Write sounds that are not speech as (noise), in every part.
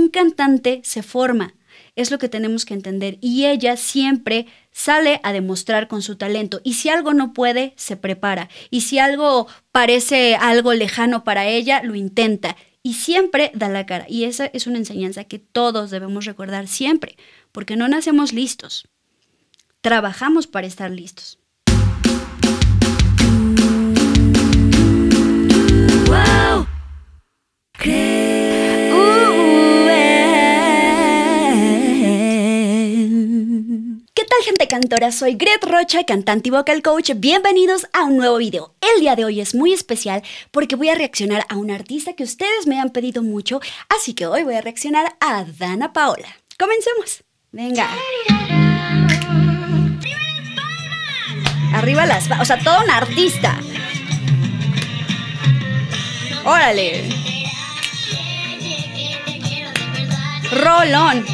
Un cantante se forma, es lo que tenemos que entender. Y ella siempre sale a demostrar con su talento. Y si algo no puede, se prepara. Y si algo parece algo lejano para ella, lo intenta. Y siempre da la cara. Y esa es una enseñanza que todos debemos recordar siempre, porque no nacemos listos. Trabajamos para estar listos. gente cantora? Soy Gret Rocha, cantante y vocal coach. Bienvenidos a un nuevo video. El día de hoy es muy especial porque voy a reaccionar a un artista que ustedes me han pedido mucho, así que hoy voy a reaccionar a Dana Paola. Comencemos. Venga. Arriba las palmas. O sea, todo un artista. Órale. Rolón.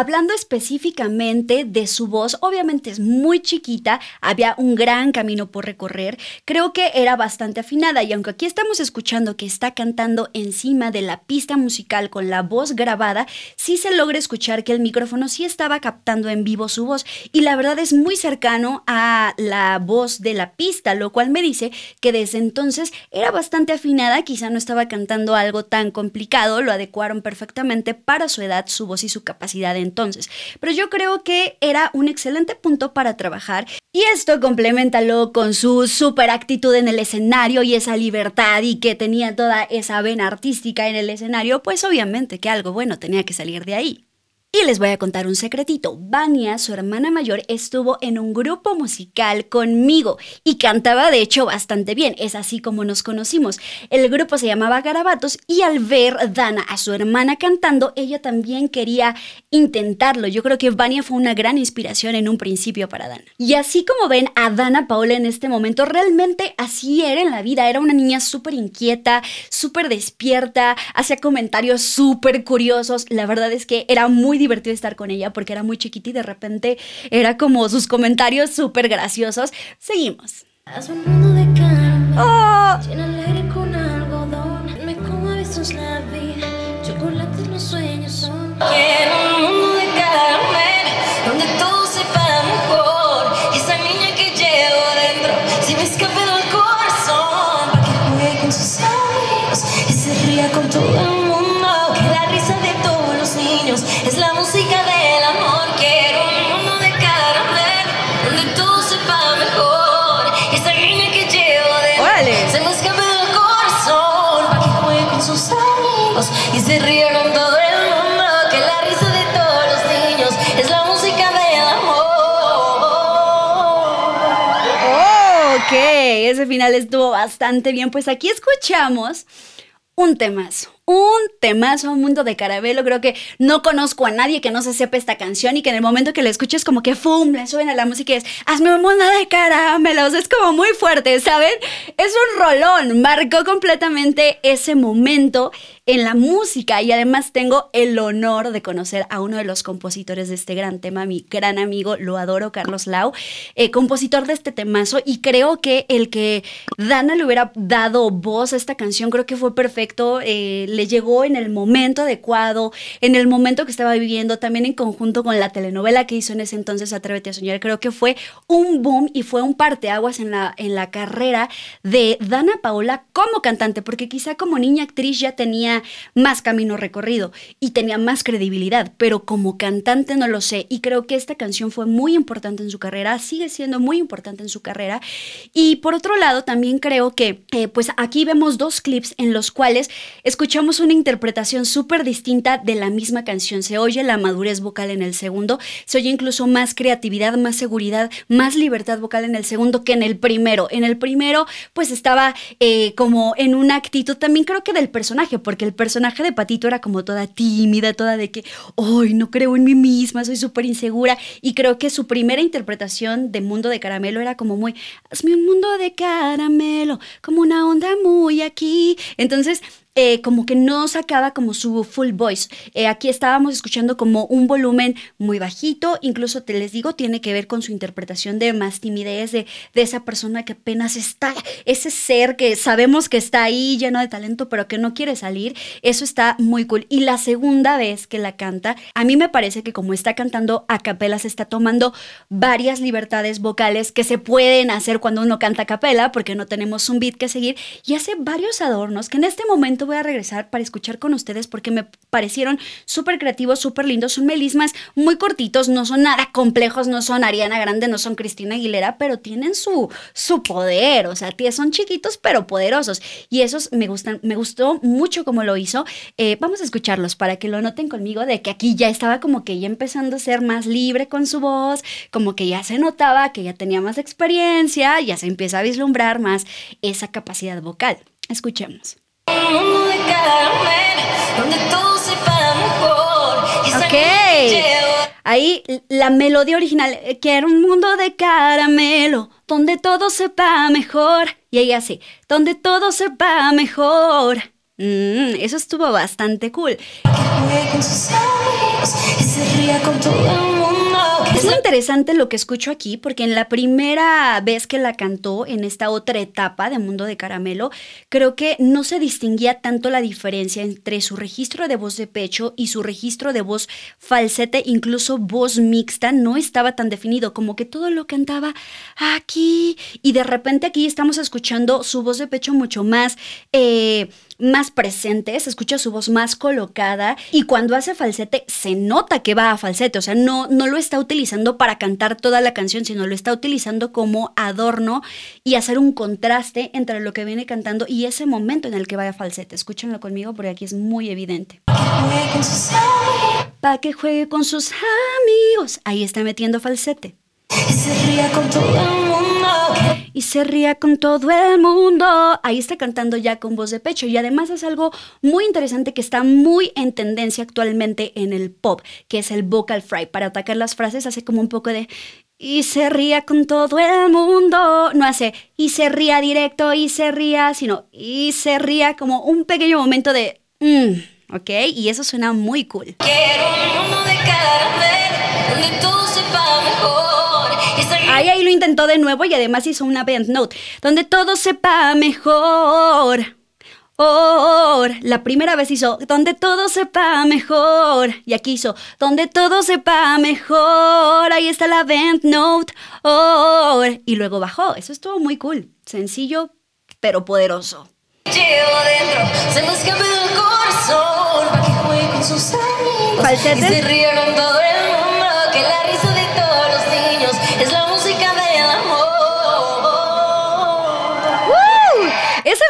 Hablando específicamente de su voz, obviamente es muy chiquita, había un gran camino por recorrer, creo que era bastante afinada y aunque aquí estamos escuchando que está cantando encima de la pista musical con la voz grabada, sí se logra escuchar que el micrófono sí estaba captando en vivo su voz y la verdad es muy cercano a la voz de la pista, lo cual me dice que desde entonces era bastante afinada, quizá no estaba cantando algo tan complicado, lo adecuaron perfectamente para su edad, su voz y su capacidad de entonces. Pero yo creo que era un excelente punto para trabajar y esto complementalo con su super actitud en el escenario y esa libertad y que tenía toda esa vena artística en el escenario, pues obviamente que algo bueno tenía que salir de ahí. Y les voy a contar un secretito. Vania, su hermana mayor, estuvo en un grupo musical conmigo y cantaba de hecho bastante bien. Es así como nos conocimos. El grupo se llamaba Garabatos y al ver Dana a su hermana cantando, ella también quería intentarlo. Yo creo que Vania fue una gran inspiración en un principio para Dana. Y así como ven a Dana Paola en este momento, realmente así era en la vida. Era una niña súper inquieta, súper despierta, hacía comentarios súper curiosos. La verdad es que era muy divertido estar con ella porque era muy chiquita y de repente era como sus comentarios súper graciosos. Seguimos. Haz un mundo de carne, oh. llena el aire con algodón, me como a veces la vida, chocolates los sueños son. Quiero un mundo de carne. se con todo el mundo que la risa de todos los niños es la música del amor. Ok, ese final estuvo bastante bien. Pues aquí escuchamos un temazo un temazo, un mundo de caramelo. Creo que no conozco a nadie que no se sepa esta canción y que en el momento que la escuches como que ¡fum! Le suben a la música y es ¡hazme nada de caramelos! Es como muy fuerte, ¿saben? Es un rolón, marcó completamente ese momento en la música y además tengo el honor de conocer a uno de los compositores de este gran tema, mi gran amigo, lo adoro, Carlos Lau, eh, compositor de este temazo y creo que el que Dana le hubiera dado voz a esta canción creo que fue perfecto. Eh, llegó en el momento adecuado, en el momento que estaba viviendo, también en conjunto con la telenovela que hizo en ese entonces, Atrévete a Soñar. Creo que fue un boom y fue un parteaguas en la, en la carrera de Dana Paola como cantante, porque quizá como niña actriz ya tenía más camino recorrido y tenía más credibilidad, pero como cantante no lo sé. Y creo que esta canción fue muy importante en su carrera, sigue siendo muy importante en su carrera. Y por otro lado, también creo que, eh, pues aquí vemos dos clips en los cuales escuchamos una interpretación súper distinta de la misma canción. Se oye la madurez vocal en el segundo, se oye incluso más creatividad, más seguridad, más libertad vocal en el segundo que en el primero. En el primero, pues estaba eh, como en una actitud también creo que del personaje, porque el personaje de Patito era como toda tímida, toda de que, ¡ay! no creo en mí misma, soy súper insegura. Y creo que su primera interpretación de Mundo de Caramelo era como muy, hazme un mundo de caramelo, como una onda muy aquí. Entonces, eh, como que no sacaba como su full voice. Eh, aquí estábamos escuchando como un volumen muy bajito, incluso te les digo, tiene que ver con su interpretación de más timidez, de, de esa persona que apenas está, ese ser que sabemos que está ahí lleno de talento, pero que no quiere salir. Eso está muy cool. Y la segunda vez que la canta, a mí me parece que como está cantando a capela, se está tomando varias libertades vocales que se pueden hacer cuando uno canta a capela, porque no tenemos un beat que seguir, y hace varios adornos que en este momento voy a regresar para escuchar con ustedes porque me parecieron súper creativos, súper lindos. Son melismas muy cortitos, no son nada complejos, no son Ariana Grande, no son Cristina Aguilera, pero tienen su, su poder. O sea, son chiquitos, pero poderosos. Y esos me gustan, me gustó mucho como lo hizo. Eh, vamos a escucharlos para que lo noten conmigo de que aquí ya estaba como que ya empezando a ser más libre con su voz, como que ya se notaba que ya tenía más experiencia, ya se empieza a vislumbrar más esa capacidad vocal. Escuchemos. Ok. Ahí la melodía original. Eh, Quiero un mundo de caramelo, donde todo sepa mejor. Y ahí así, donde todo sepa mejor. Mm, eso estuvo bastante cool. con interesante lo que escucho aquí, porque en la primera vez que la cantó, en esta otra etapa de Mundo de Caramelo, creo que no se distinguía tanto la diferencia entre su registro de voz de pecho y su registro de voz falsete, incluso voz mixta, no estaba tan definido, como que todo lo cantaba aquí y de repente aquí estamos escuchando su voz de pecho mucho más... Eh, más presente, se escucha su voz más colocada y cuando hace falsete se nota que va a falsete, o sea, no, no lo está utilizando para cantar toda la canción, sino lo está utilizando como adorno y hacer un contraste entre lo que viene cantando y ese momento en el que va a falsete. Escúchenlo conmigo porque aquí es muy evidente. Para que juegue con sus amigos. Ahí está metiendo falsete y se ría con todo el mundo. Ahí está cantando ya con voz de pecho y además es algo muy interesante que está muy en tendencia actualmente en el pop, que es el vocal fry. Para atacar las frases hace como un poco de y se ría con todo el mundo. No hace y se ría directo y se ría, sino y se ría como un pequeño momento de mm, ¿ok? Y eso suena muy cool. Quiero un de donde todo sepa mejor. Ahí, lo intentó de nuevo y además hizo una band note, donde todo sepa mejor. La primera vez hizo donde todo sepa mejor. Y aquí hizo donde todo sepa mejor. Ahí está la band note. Y luego bajó. Eso estuvo muy cool. Sencillo, pero poderoso. Llevo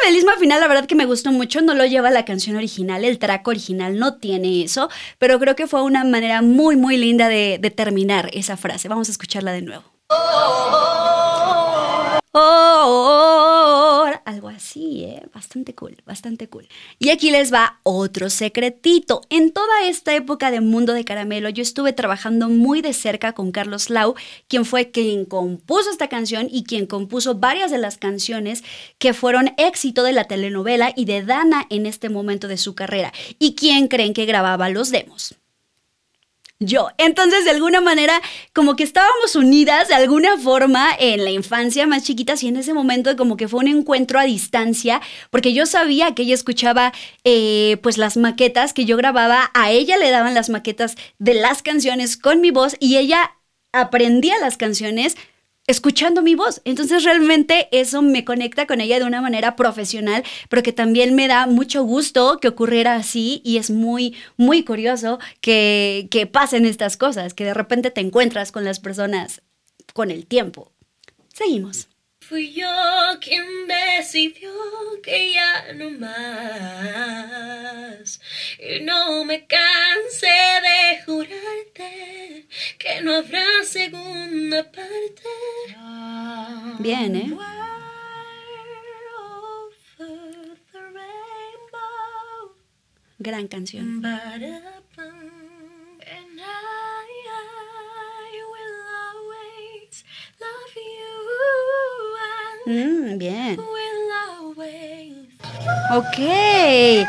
ese belismo final, la verdad que me gustó mucho, no lo lleva la canción original, el track original no tiene eso, pero creo que fue una manera muy, muy linda de, terminar esa frase. Vamos a escucharla de nuevo algo así, ¿eh? Bastante cool, bastante cool. Y aquí les va otro secretito. En toda esta época de Mundo de Caramelo, yo estuve trabajando muy de cerca con Carlos Lau, quien fue quien compuso esta canción y quien compuso varias de las canciones que fueron éxito de la telenovela y de Dana en este momento de su carrera. ¿Y quién creen que grababa los demos? yo. Entonces, de alguna manera, como que estábamos unidas de alguna forma en la infancia más chiquitas y en ese momento como que fue un encuentro a distancia, porque yo sabía que ella escuchaba eh, pues las maquetas que yo grababa, a ella le daban las maquetas de las canciones con mi voz y ella aprendía las canciones escuchando mi voz. Entonces realmente eso me conecta con ella de una manera profesional, pero que también me da mucho gusto que ocurriera así y es muy, muy curioso que, que pasen estas cosas, que de repente te encuentras con las personas con el tiempo. Seguimos. Fui yo quien decidió que ya no más. Y no me cansé de jurarte que no habrá segunda parte. Bien, ¿eh? Gran canción. Mm, bien. Ok.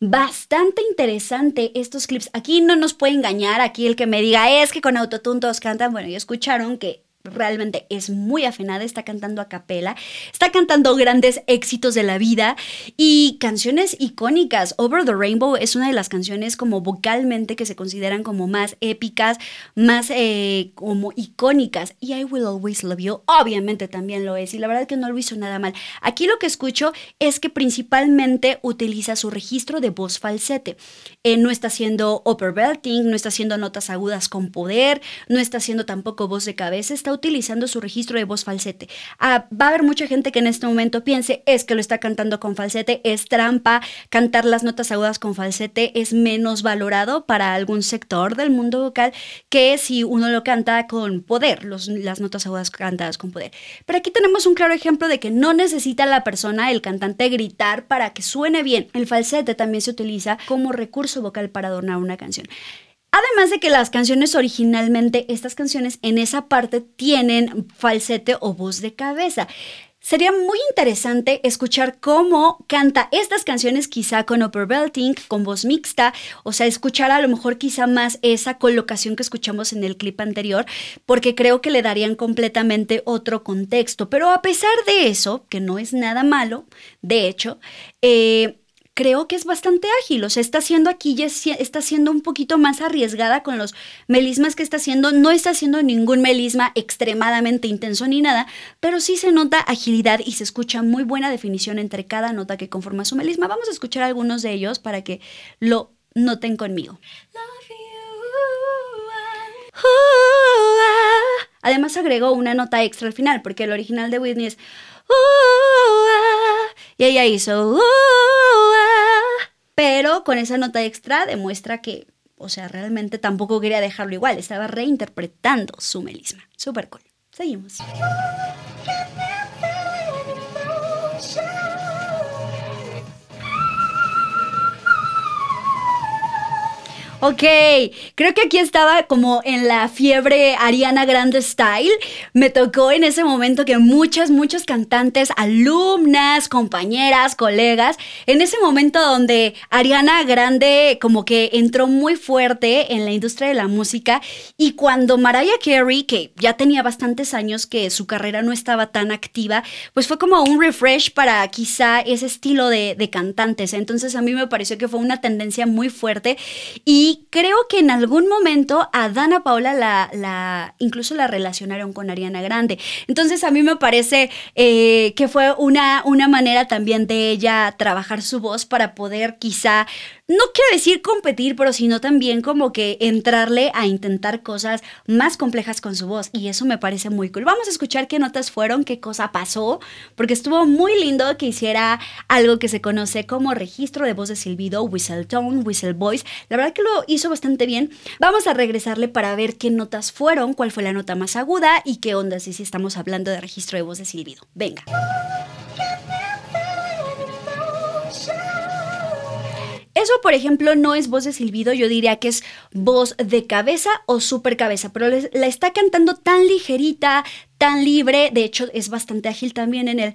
Bastante interesante estos clips. Aquí no nos puede engañar. Aquí el que me diga es que con autotune todos cantan. Bueno, ya escucharon que realmente es muy afinada, está cantando a capela, está cantando grandes éxitos de la vida y canciones icónicas. Over the Rainbow es una de las canciones como vocalmente que se consideran como más épicas, más eh, como icónicas. Y I Will Always Love You obviamente también lo es y la verdad que no lo hizo nada mal. Aquí lo que escucho es que principalmente utiliza su registro de voz falsete. Eh, no está haciendo upper belting, no está haciendo notas agudas con poder, no está haciendo tampoco voz de cabeza, está utilizando su registro de voz falsete. Ah, va a haber mucha gente que en este momento piense, es que lo está cantando con falsete, es trampa, cantar las notas agudas con falsete es menos valorado para algún sector del mundo vocal que si uno lo canta con poder, las notas agudas cantadas con poder. Pero aquí tenemos un claro ejemplo de que no necesita la persona, el cantante, gritar para que suene bien. El falsete también se utiliza como recurso vocal para adornar una canción. Además de que las canciones originalmente, estas canciones en esa parte tienen falsete o voz de cabeza. Sería muy interesante escuchar cómo canta estas canciones, quizá con upper belting, con voz mixta, o sea, escuchar a lo mejor quizá más esa colocación que escuchamos en el clip anterior, porque creo que le darían completamente otro contexto. Pero a pesar de eso, que no es nada malo, de hecho, eh, creo que es bastante ágil, o sea, está haciendo aquí, ya está siendo un poquito más arriesgada con los melismas que está haciendo, no está haciendo ningún melisma extremadamente intenso ni nada, pero sí se nota agilidad y se escucha muy buena definición entre cada nota que conforma su melisma. Vamos a escuchar algunos de ellos para que lo noten conmigo. Además agregó una nota extra al final, porque el original de Whitney es... Ah" y ella hizo, ah". pero con esa nota extra demuestra que, o sea, realmente tampoco quería dejarlo igual, estaba reinterpretando su melisma. Súper cool. Seguimos. Ok, creo que aquí estaba como en la fiebre Ariana Grande Style. Me tocó en ese momento que muchas, muchas cantantes, alumnas, compañeras, colegas, en ese momento donde Ariana Grande como que entró muy fuerte en la industria de la música y cuando Mariah Carey, que ya tenía bastantes años que su carrera no estaba tan activa, pues fue como un refresh para quizá ese estilo de, cantantes. Entonces a mí me pareció que fue una tendencia muy fuerte y creo que en algún momento a Dana Paola la, incluso la relacionaron con Ariana Grande. Entonces a mí me parece eh, que fue una, una manera también de ella trabajar su voz para poder quizá no quiero decir competir, pero sino también como que entrarle a intentar cosas más complejas con su voz. Y eso me parece muy cool. Vamos a escuchar qué notas fueron, qué cosa pasó, porque estuvo muy lindo que hiciera algo que se conoce como registro de voz de silbido, whistle tone, whistle voice. La verdad que lo hizo bastante bien. Vamos a regresarle para ver qué notas fueron, cuál fue la nota más aguda y qué onda si estamos hablando de registro de voz de silbido. Venga. eso, por ejemplo, no es voz de silbido, yo diría que es voz de cabeza o super cabeza, pero la está cantando tan ligerita, tan libre, de hecho es bastante ágil también en el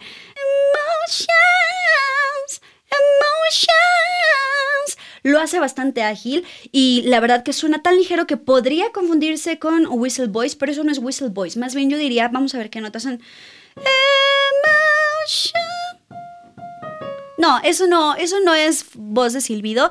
emotions, emotions. Lo hace bastante ágil y la verdad que suena tan ligero que podría confundirse con whistle voice, pero eso no es whistle voice, más bien yo diría, vamos a ver qué notas son emotions. No, eso no, eso no es voz de silbido.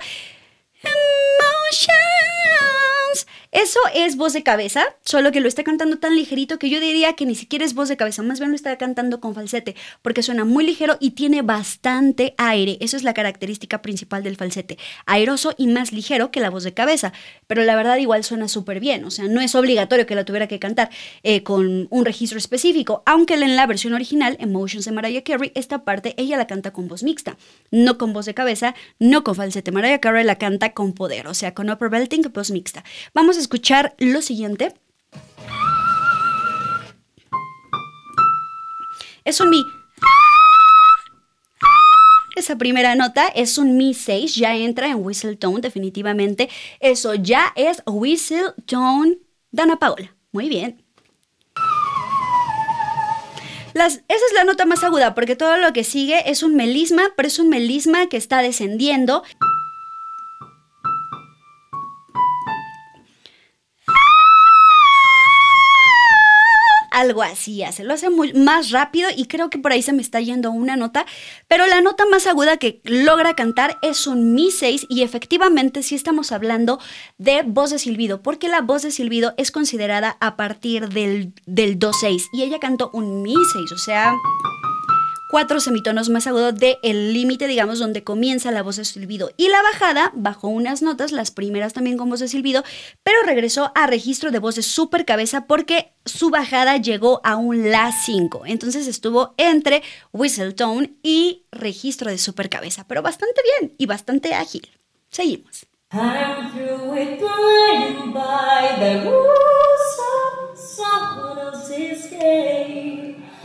Eso es voz de cabeza, solo que lo está cantando tan ligerito que yo diría que ni siquiera es voz de cabeza, más bien lo está cantando con falsete, porque suena muy ligero y tiene bastante aire. Eso es la característica principal del falsete, aeroso y más ligero que la voz de cabeza, pero la verdad igual suena súper bien, o sea, no es obligatorio que la tuviera que cantar eh, con un registro específico, aunque en la versión original, Emotions de Mariah Carey, esta parte ella la canta con voz mixta, no con voz de cabeza, no con falsete. Mariah Carey la canta con poder, o sea, con upper belting, voz mixta. Vamos a escuchar lo siguiente. Es un mi. Esa primera nota es un mi 6, ya entra en whistle tone definitivamente. Eso ya es whistle tone Dana Paola. Muy bien. Las, esa es la nota más aguda porque todo lo que sigue es un melisma, pero es un melisma que está descendiendo. algo así hace, lo hace más rápido y creo que por ahí se me está yendo una nota, pero la nota más aguda que logra cantar es un Mi 6 y efectivamente sí estamos hablando de voz de silbido, porque la voz de silbido es considerada a partir del, del Do 6 y ella cantó un Mi 6, o sea cuatro semitonos más agudos del el límite, digamos, donde comienza la voz de silbido. Y la bajada bajó unas notas, las primeras también con voz de silbido, pero regresó a registro de voz super cabeza porque su bajada llegó a un La 5. Entonces estuvo entre whistle tone y registro de super cabeza, pero bastante bien y bastante ágil. Seguimos.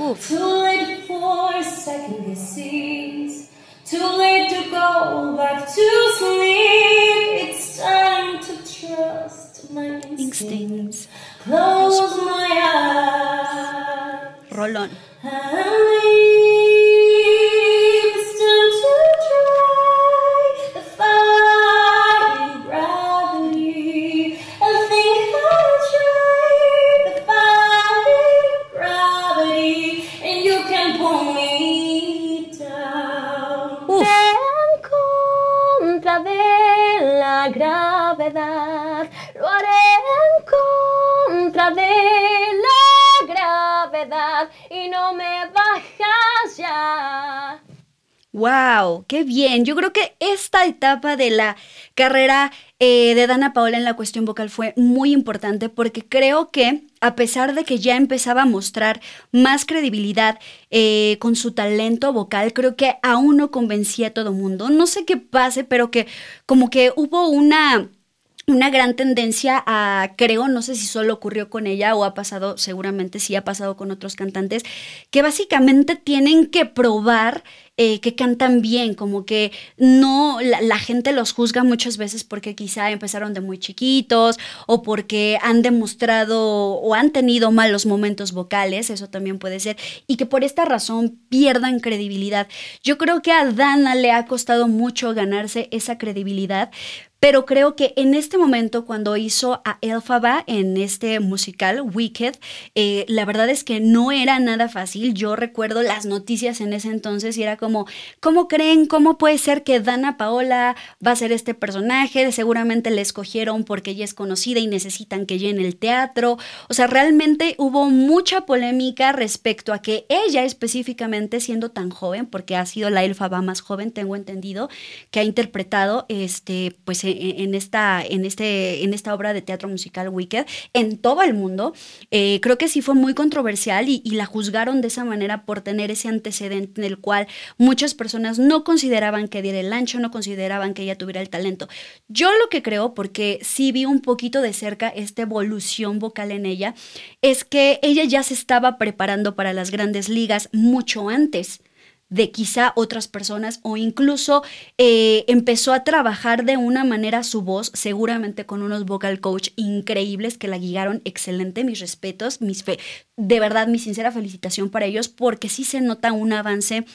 Oof. Too late for second guesses. Too late to go back to sleep. It's time to trust my instincts. instincts. Close my eyes. Roll on. me bajas ya. ¡Wow! ¡Qué bien! Yo creo que esta etapa de la carrera eh, de Dana Paola en la cuestión vocal fue muy importante porque creo que a pesar de que ya empezaba a mostrar más credibilidad eh, con su talento vocal, creo que aún no convencía a todo mundo. No sé qué pase, pero que como que hubo una una gran tendencia a, creo, no sé si solo ocurrió con ella o ha pasado, seguramente sí ha pasado con otros cantantes, que básicamente tienen que probar eh, que cantan bien, como que no, la, gente los juzga muchas veces porque quizá empezaron de muy chiquitos o porque han demostrado o han tenido malos momentos vocales, eso también puede ser, y que por esta razón pierdan credibilidad. Yo creo que a Dana le ha costado mucho ganarse esa credibilidad, pero creo que en este momento, cuando hizo a Elfaba en este musical Wicked, eh, la verdad es que no era nada fácil. Yo recuerdo las noticias en ese entonces y era como, ¿cómo creen? ¿Cómo puede ser que Dana Paola va a ser este personaje? Seguramente la escogieron porque ella es conocida y necesitan que llene el teatro. O sea, realmente hubo mucha polémica respecto a que ella específicamente, siendo tan joven, porque ha sido la Elfaba más joven, tengo entendido, que ha interpretado este, pues e, en, esta, en, este, en esta obra de teatro musical Wicked en todo el mundo. Eh, creo que sí fue muy controversial y, la juzgaron de esa manera por tener ese antecedente en el cual muchas personas no consideraban que diera el ancho, no consideraban que ella tuviera el talento. Yo lo que creo, porque sí vi un poquito de cerca esta evolución vocal en ella, es que ella ya se estaba preparando para las grandes ligas mucho antes de quizá otras personas o incluso eh, empezó a trabajar de una manera su voz, seguramente con unos vocal coach increíbles que la guiaron excelente, mis respetos, mis fe de verdad mi sincera felicitación para ellos porque sí se nota un avance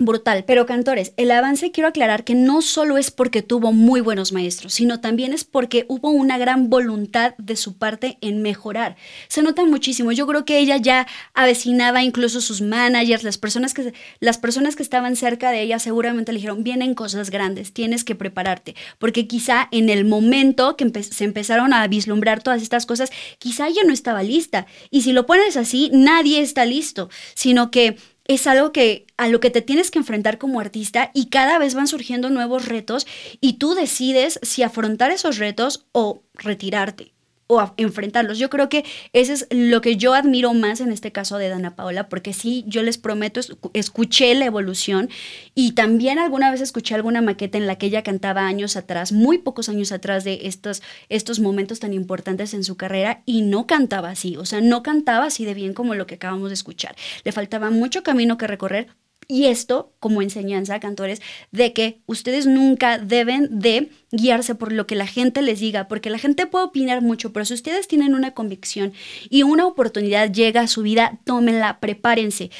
Brutal, pero cantores, el avance quiero aclarar que no solo es porque tuvo muy buenos maestros, sino también es porque hubo una gran voluntad de su parte en mejorar. Se nota muchísimo. Yo creo que ella ya avecinaba incluso sus managers, las personas que las personas que estaban cerca de ella seguramente le dijeron, "Vienen cosas grandes, tienes que prepararte", porque quizá en el momento que se empezaron a vislumbrar todas estas cosas, quizá ella no estaba lista. Y si lo pones así, nadie está listo, sino que es algo que a lo que te tienes que enfrentar como artista y cada vez van surgiendo nuevos retos y tú decides si afrontar esos retos o retirarte o enfrentarlos. Yo creo que eso es lo que yo admiro más en este caso de Dana Paola, porque sí, yo les prometo, escuché la evolución y también alguna vez escuché alguna maqueta en la que ella cantaba años atrás, muy pocos años atrás de estos, estos momentos tan importantes en su carrera y no cantaba así, o sea, no cantaba así de bien como lo que acabamos de escuchar. Le faltaba mucho camino que recorrer. Y esto como enseñanza a cantores de que ustedes nunca deben de guiarse por lo que la gente les diga, porque la gente puede opinar mucho, pero si ustedes tienen una convicción y una oportunidad llega a su vida, tómenla, prepárense.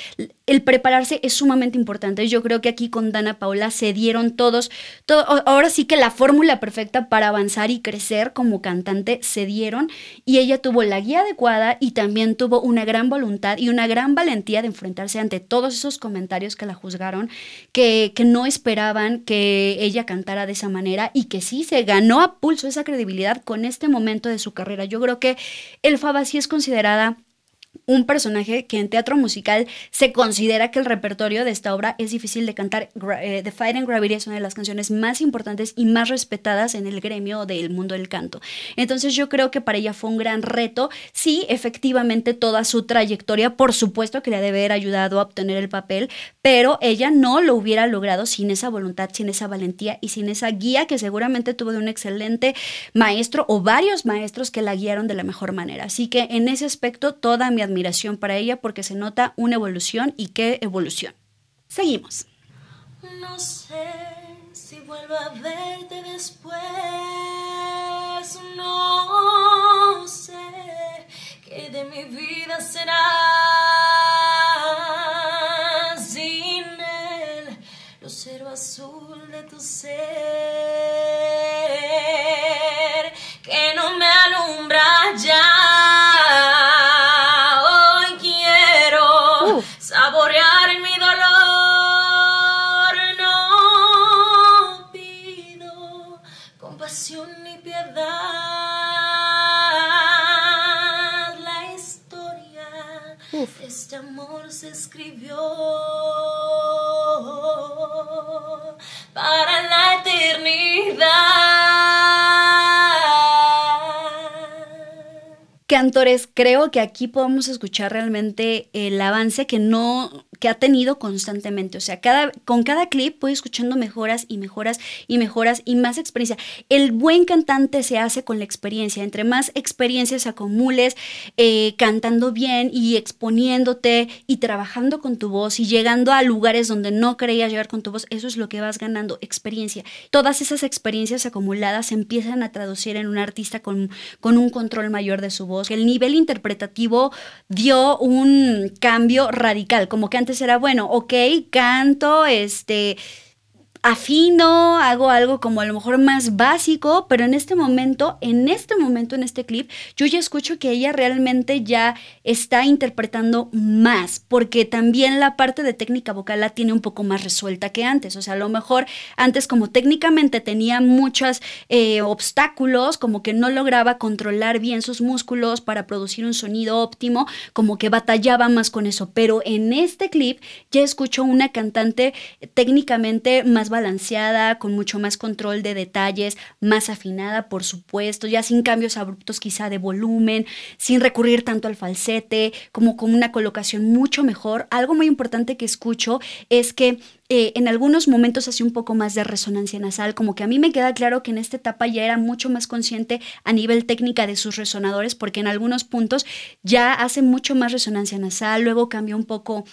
El prepararse es sumamente importante. Yo creo que aquí con Dana Paula se dieron todos, ahora sí que la fórmula perfecta para avanzar y crecer como cantante se dieron y ella tuvo la guía adecuada y también tuvo una gran voluntad y una gran valentía de enfrentarse ante todos esos comentarios que la juzgaron, que, que no esperaban que ella cantara de esa manera y que sí se ganó a pulso esa credibilidad con este momento de su carrera. Yo creo que el Faba sí es considerada un personaje que en teatro musical se considera que el repertorio de esta obra es difícil de cantar. Eh, The Fire and Gravity es una de las canciones más importantes y más respetadas en el gremio del mundo del canto. Entonces yo creo que para ella fue un gran reto. Sí, efectivamente toda su trayectoria, por supuesto que le ha de haber ayudado a obtener el papel, pero ella no lo hubiera logrado sin esa voluntad, sin esa valentía y sin esa guía que seguramente tuvo de un excelente maestro o varios maestros que la guiaron de la mejor manera. Así que en ese aspecto toda admiración para ella porque se nota una evolución y qué evolución. Seguimos. No sé si vuelvo a verte después, no sé qué de mi vida será sin el lucero azul de tu ser. escribió para la eternidad. Cantores, creo que aquí podemos escuchar realmente el avance que no que ha tenido constantemente. O sea, cada, con cada clip voy escuchando mejoras y mejoras y mejoras y más experiencia. El buen cantante se hace con la experiencia. Entre más experiencias acumules eh, cantando bien y exponiéndote y trabajando con tu voz y llegando a lugares donde no creías llegar con tu voz, eso es lo que vas ganando, experiencia. Todas esas experiencias acumuladas se empiezan a traducir en un artista con, con un control mayor de su voz. El nivel interpretativo dio un cambio radical, como que será bueno, ok, canto, este, afino, hago algo como a lo mejor más básico, pero en este momento, en este momento, en este clip, yo ya escucho que ella realmente ya está interpretando más, porque también la parte de técnica vocal la tiene un poco más resuelta que antes. O sea, a lo mejor antes como técnicamente tenía muchos eh, obstáculos, como que no lograba controlar bien sus músculos para producir un sonido óptimo, como que batallaba más con eso, pero en este clip ya escucho una cantante técnicamente más balanceada, con mucho más control de detalles, más afinada, por supuesto, ya sin cambios abruptos quizá de volumen, sin recurrir tanto al falsete, como con una colocación mucho mejor. Algo muy importante que escucho es que eh, en algunos momentos hace un poco más de resonancia nasal, como que a mí me queda claro que en esta etapa ya era mucho más consciente a nivel técnica de sus resonadores, porque en algunos puntos ya hace mucho más resonancia nasal, luego cambia un poco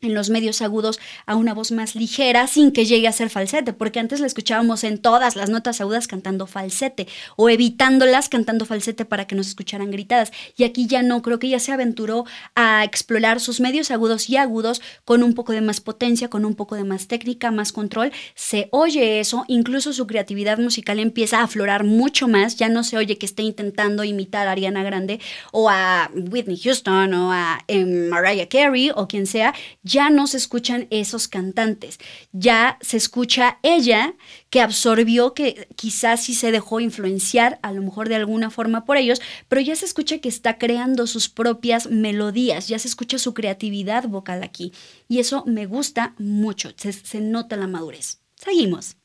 en los medios agudos a una voz más ligera sin que llegue a ser falsete, porque antes la escuchábamos en todas las notas agudas cantando falsete o evitándolas cantando falsete para que nos escucharan gritadas. Y aquí ya no, creo que ya se aventuró a explorar sus medios agudos y agudos con un poco de más potencia, con un poco de más técnica, más control. Se oye eso, incluso su creatividad musical empieza a aflorar mucho más, ya no se oye que esté intentando imitar a Ariana Grande o a Whitney Houston o a em, Mariah Carey o quien sea ya no se escuchan esos cantantes, ya se escucha ella que absorbió, que quizás sí se dejó influenciar a lo mejor de alguna forma por ellos, pero ya se escucha que está creando sus propias melodías, ya se escucha su creatividad vocal aquí. Y eso me gusta mucho, se, nota la madurez. Seguimos.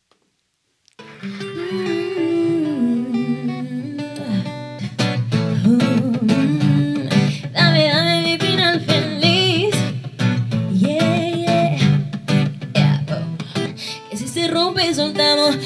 Mm. resultamos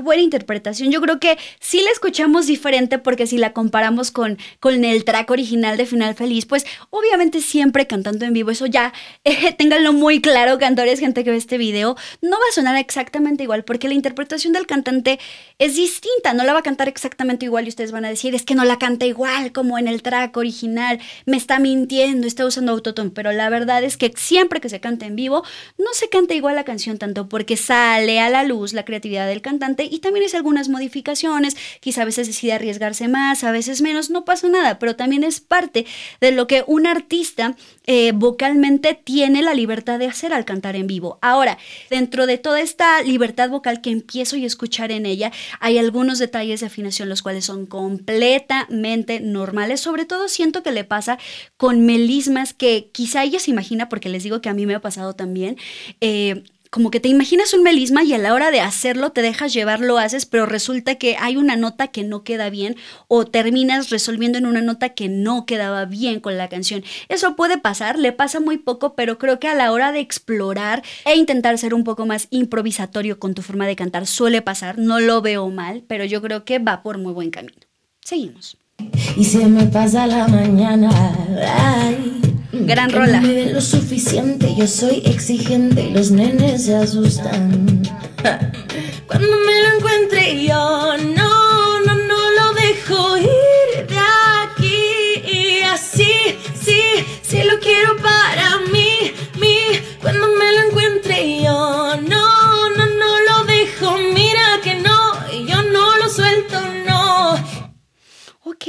buena interpretación. Yo creo que sí la escuchamos diferente porque si la comparamos con, con el track original de Final Feliz, pues obviamente siempre cantando en vivo, eso ya (laughs) eh, ténganlo muy claro, cantores, gente que ve este video, no va a sonar exactamente igual porque la interpretación del cantante es distinta, no la va a cantar exactamente igual y ustedes van a decir, es que no la canta igual como en el track original, me está mintiendo, está usando autotune, pero la verdad es que siempre que se canta en vivo, no se canta igual la canción tanto porque sale a la luz la creatividad del cantante y también es algunas modificaciones, quizá a veces decide arriesgarse más, a veces menos, no pasa nada, pero también es parte de lo que un artista eh, vocalmente tiene la libertad de hacer al cantar en vivo. Ahora, dentro de toda esta libertad vocal que empiezo y escuchar en ella, hay algunos detalles de afinación los cuales son completamente normales, sobre todo siento que le pasa con melismas que quizá ella se imagina, porque les digo que a mí me ha pasado también, eh, como que te imaginas un melisma y a la hora de hacerlo te dejas llevar, lo haces, pero resulta que hay una nota que no queda bien o terminas resolviendo en una nota que no quedaba bien con la canción. Eso puede pasar, le pasa muy poco, pero creo que a la hora de explorar e intentar ser un poco más improvisatorio con tu forma de cantar suele pasar, no lo veo mal, pero yo creo que va por muy buen camino. Seguimos. Y se me pasa la mañana. Gran rola. No me lo suficiente, yo soy exigente y los nenes se asustan. Cuando me lo encuentre yo, no, no, no lo dejo ir de aquí. Y así, sí, sí lo quiero para mí, Mi Cuando me lo encuentre yo, no, no, no lo dejo. Mira que no, yo no lo suelto, no. Ok.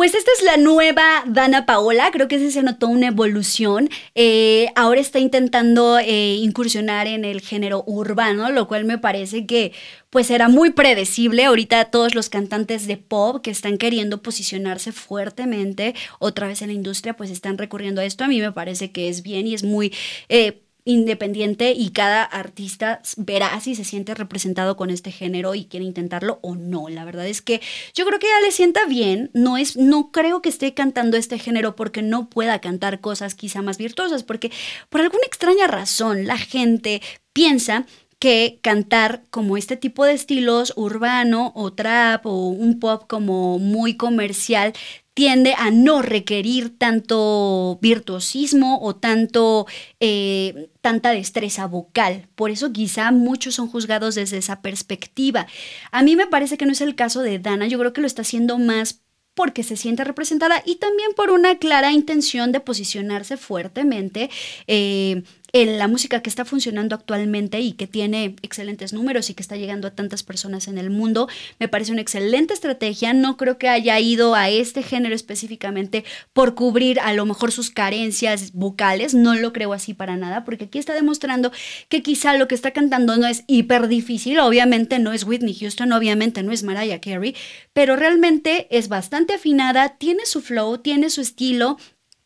Pues esta es la nueva Dana Paola, creo que sí se notó una evolución. Eh, ahora está intentando eh, incursionar en el género urbano, lo cual me parece que pues era muy predecible. Ahorita todos los cantantes de pop que están queriendo posicionarse fuertemente otra vez en la industria, pues están recurriendo a esto. A mí me parece que es bien y es muy... Eh, independiente y cada artista verá si se siente representado con este género y quiere intentarlo o no. La verdad es que yo creo que ya le sienta bien, no es no creo que esté cantando este género porque no pueda cantar cosas quizá más virtuosas, porque por alguna extraña razón la gente piensa que cantar como este tipo de estilos urbano o trap o un pop como muy comercial tiende a no requerir tanto virtuosismo o tanto, eh, tanta destreza vocal. Por eso quizá muchos son juzgados desde esa perspectiva. A mí me parece que no es el caso de Dana, yo creo que lo está haciendo más porque se siente representada y también por una clara intención de posicionarse fuertemente eh, en la música que está funcionando actualmente y que tiene excelentes números y que está llegando a tantas personas en el mundo, me parece una excelente estrategia. No creo que haya ido a este género específicamente por cubrir a lo mejor sus carencias vocales, no lo creo así para nada, porque aquí está demostrando que quizá lo que está cantando no es hiper difícil, obviamente no es Whitney Houston, obviamente no es Mariah Carey, pero realmente es bastante afinada, tiene su flow, tiene su estilo,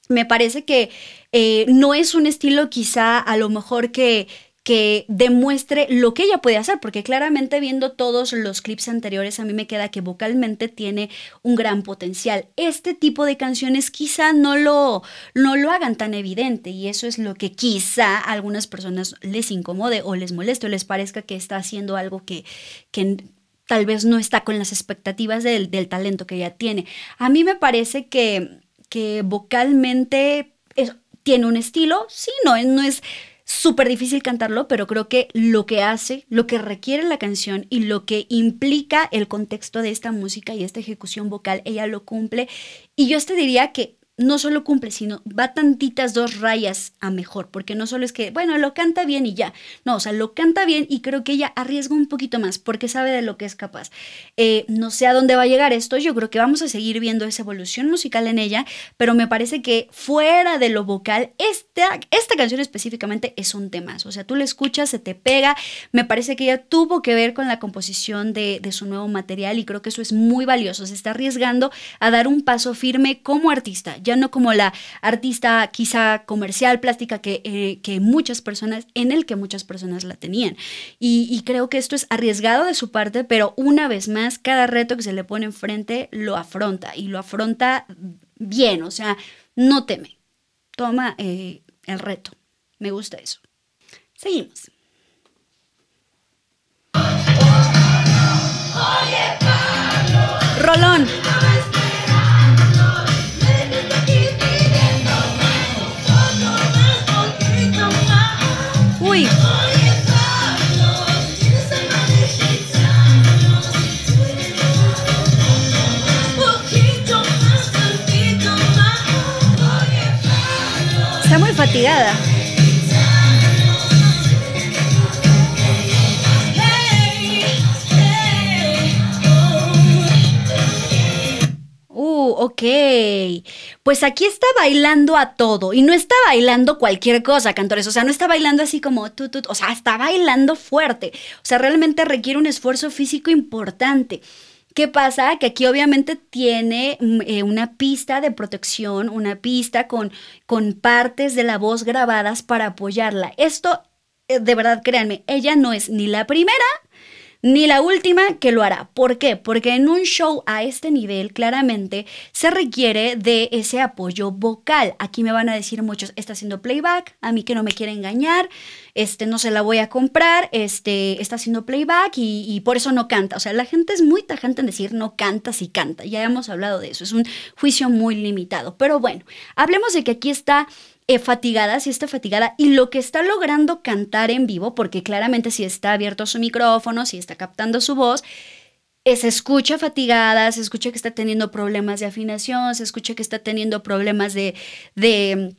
me parece que eh, no es un estilo quizá a lo mejor que, que demuestre lo que ella puede hacer, porque claramente viendo todos los clips anteriores a mí me queda que vocalmente tiene un gran potencial. Este tipo de canciones quizá no lo, no lo hagan tan evidente y eso es lo que quizá a algunas personas les incomode o les moleste o les parezca que está haciendo algo que, que tal vez no está con las expectativas del talento que ella tiene. A mí me parece que que vocalmente tiene un estilo, sí, no, no es súper difícil cantarlo, pero creo que lo que hace, lo que requiere la canción y lo que implica el contexto de esta música y esta ejecución vocal, ella lo cumple. Y yo te diría que no solo cumple, sino va tantitas dos rayas a mejor, porque no solo es que, bueno, lo canta bien y ya, no, o sea, lo canta bien y creo que ella arriesga un poquito más porque sabe de lo que es capaz. Eh, no sé a dónde va a llegar esto, yo creo que vamos a seguir viendo esa evolución musical en ella, pero me parece que fuera de lo vocal, esta, esta canción específicamente es un tema, o sea, tú la escuchas, se te pega, me parece que ella tuvo que ver con la composición de su nuevo material y creo que eso es muy valioso, se está arriesgando a dar un paso firme como artista ya no como la artista quizá comercial, plástica eh, que, muchas personas, en el que muchas personas la tenían. Y, creo que esto es arriesgado de su parte, pero una vez más, cada reto que se le pone enfrente lo afronta y lo afronta bien, o sea, no teme, toma eh, el reto. Me gusta eso. Seguimos. Rolón. está muy fatigada. Uh, ok. Pues aquí está bailando a todo. Y no está bailando cualquier cosa, cantores. O sea, no está bailando así como tú O sea, está bailando fuerte. O sea, realmente requiere un esfuerzo físico importante. ¿Qué pasa? Que aquí obviamente tiene mm, eh, una pista de protección, una pista con, con partes de la voz grabadas para apoyarla. Esto, eh, de verdad, créanme, ella no es ni la primera ni la última que lo hará. ¿Por qué? Porque en un show a este nivel claramente se requiere de ese apoyo vocal. Aquí me van a decir muchos, está haciendo playback, a mí que no me quiere engañar, este no se la voy a comprar, este está haciendo playback y, y por eso no canta. O sea, la gente es muy tajante en decir no canta si canta. Ya hemos hablado de eso, es un juicio muy limitado. Pero bueno, hablemos de que aquí está eh, fatigada, si está fatigada, y lo que está logrando cantar en vivo, porque claramente si está abierto su micrófono, si está captando su voz, eh, se escucha fatigada, se escucha que está teniendo problemas de afinación, se escucha que está teniendo problemas de, de,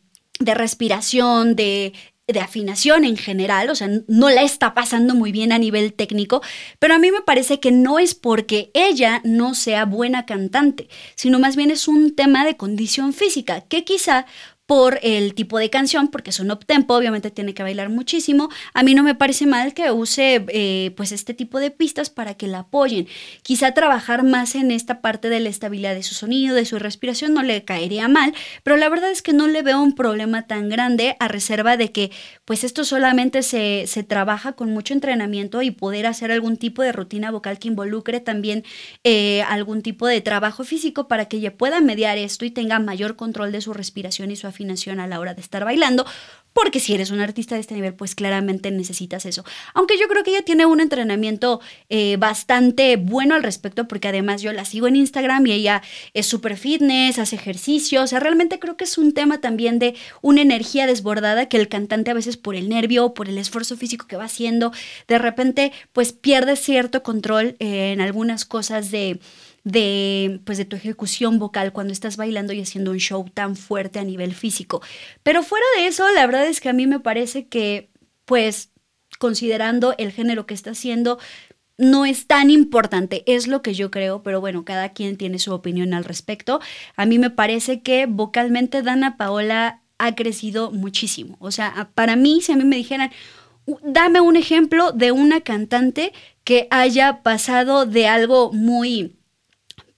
respiración, de de afinación en general, o sea, no la está pasando muy bien a nivel técnico, pero a mí me parece que no es porque ella no sea buena cantante, sino más bien es un tema de condición física, que quizá por el tipo de canción, porque es un uptempo obviamente tiene que bailar muchísimo. A mí no me parece mal que use eh, pues este tipo de pistas para que la apoyen. Quizá trabajar más en esta parte de la estabilidad de su sonido, de su respiración, no le caería mal, pero la verdad es que no le veo un problema tan grande a reserva de que pues esto solamente se, se trabaja con mucho entrenamiento y poder hacer algún tipo de rutina vocal que involucre también eh, algún tipo de trabajo físico para que ella pueda mediar esto y tenga mayor control de su respiración y su afinación a la hora de estar bailando, porque si eres un artista de este nivel, pues claramente necesitas eso. Aunque yo creo que ella tiene un entrenamiento eh, bastante bueno al respecto, porque además yo la sigo en Instagram y ella es súper fitness, hace ejercicios, o sea, realmente creo que es un tema también de una energía desbordada que el cantante a veces por el nervio, por el esfuerzo físico que va haciendo, de repente pues pierde cierto control eh, en algunas cosas de de, pues, de tu ejecución vocal cuando estás bailando y haciendo un show tan fuerte a nivel físico. Pero fuera de eso, la verdad es que a mí me parece que, pues, considerando el género que está haciendo, no es tan importante, es lo que yo creo, pero bueno, cada quien tiene su opinión al respecto. A mí me parece que vocalmente Dana Paola ha crecido muchísimo. O sea, para mí, si a mí me dijeran, dame un ejemplo de una cantante que haya pasado de algo muy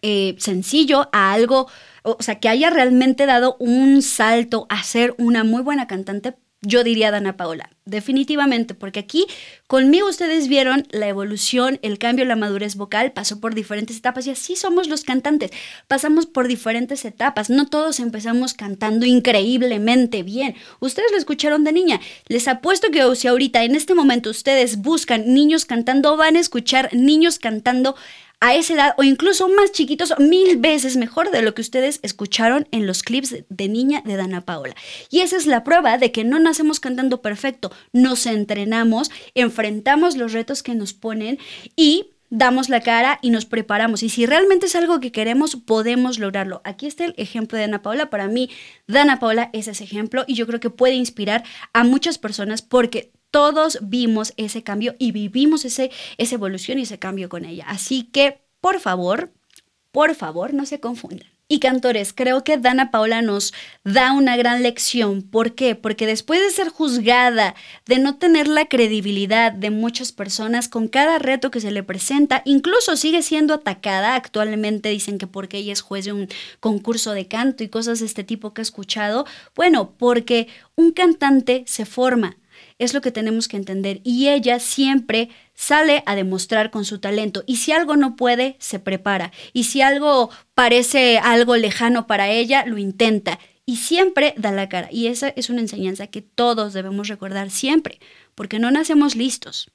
eh, sencillo a algo, o sea, que haya realmente dado un salto a ser una muy buena cantante, yo diría Dana Paola, definitivamente, porque aquí conmigo ustedes vieron la evolución, el cambio, la madurez vocal, pasó por diferentes etapas y así somos los cantantes, pasamos por diferentes etapas, no todos empezamos cantando increíblemente bien, ustedes lo escucharon de niña, les apuesto que si ahorita en este momento ustedes buscan niños cantando, van a escuchar niños cantando a esa edad o incluso más chiquitos, mil veces mejor de lo que ustedes escucharon en los clips de niña de Dana Paola. Y esa es la prueba de que no nacemos cantando perfecto, nos entrenamos, enfrentamos los retos que nos ponen y damos la cara y nos preparamos. Y si realmente es algo que queremos, podemos lograrlo. Aquí está el ejemplo de Dana Paola Para mí, Dana Paola es ese ejemplo y yo creo que puede inspirar a muchas personas porque todos vimos ese cambio y vivimos ese, esa evolución y ese cambio con ella. Así que, por favor, por favor, no se confundan. Y cantores, creo que Dana Paola nos da una gran lección. ¿Por qué? Porque después de ser juzgada, de no tener la credibilidad de muchas personas con cada reto que se le presenta, incluso sigue siendo atacada. Actualmente dicen que porque ella es juez de un concurso de canto y cosas de este tipo que he escuchado. Bueno, porque un cantante se forma es lo que tenemos que entender. Y ella siempre sale a demostrar con su talento. Y si algo no puede, se prepara. Y si algo parece algo lejano para ella, lo intenta. Y siempre da la cara. Y esa es una enseñanza que todos debemos recordar siempre, porque no nacemos listos.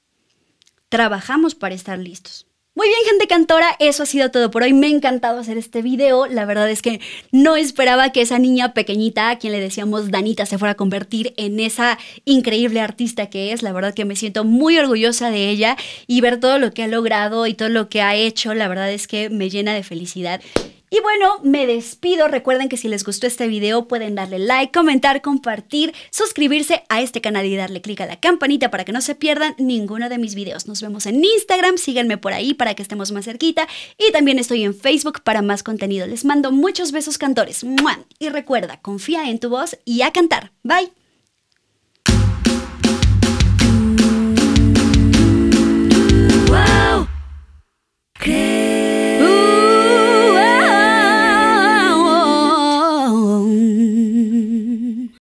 Trabajamos para estar listos. Muy bien, gente cantora, eso ha sido todo por hoy. Me ha encantado hacer este video. La verdad es que no esperaba que esa niña pequeñita, a quien le decíamos Danita, se fuera a convertir en esa increíble artista que es. La verdad que me siento muy orgullosa de ella y ver todo lo que ha logrado y todo lo que ha hecho, la verdad es que me llena de felicidad. Y bueno, me despido. Recuerden que si les gustó este video pueden darle like, comentar, compartir, suscribirse a este canal y darle clic a la campanita para que no se pierdan ninguno de mis videos. Nos vemos en Instagram, síganme por ahí para que estemos más cerquita y también estoy en Facebook para más contenido. Les mando muchos besos cantores. Y recuerda, confía en tu voz y a cantar. Bye.